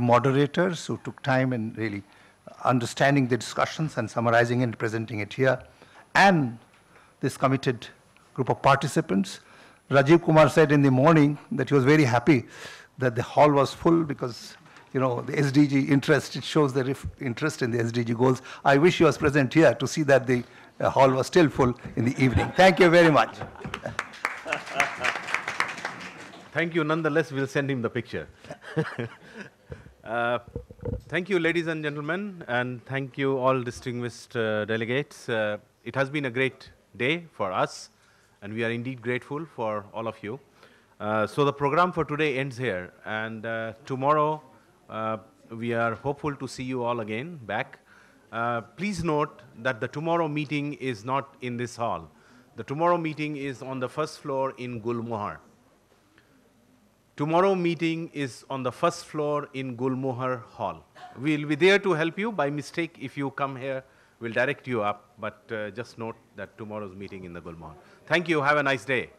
moderators who took time in really understanding the discussions and summarizing and presenting it here, and this committed group of participants. Rajiv Kumar said in the morning that he was very happy that the hall was full because you know, the SDG interest, it shows the interest in the SDG goals. I wish he was present here to see that the uh, hall was still full in the evening. Thank you very much. Thank you. Nonetheless, we'll send him the picture. Uh, thank you, ladies and gentlemen, and thank you all distinguished uh, delegates. Uh, it has been a great day for us, and we are indeed grateful for all of you. Uh, so the program for today ends here, and uh, tomorrow we are hopeful to see you all again back. please note that the tomorrow meeting is not in this hall. The tomorrow meeting is on the first floor in Gulmohar. Tomorrow meeting is on the first floor in Gulmohar Hall. We'll be there to help you. By mistake, if you come here, we'll direct you up. But uh, just note that tomorrow's meeting in the Gulmohar. Thank you. Have a nice day.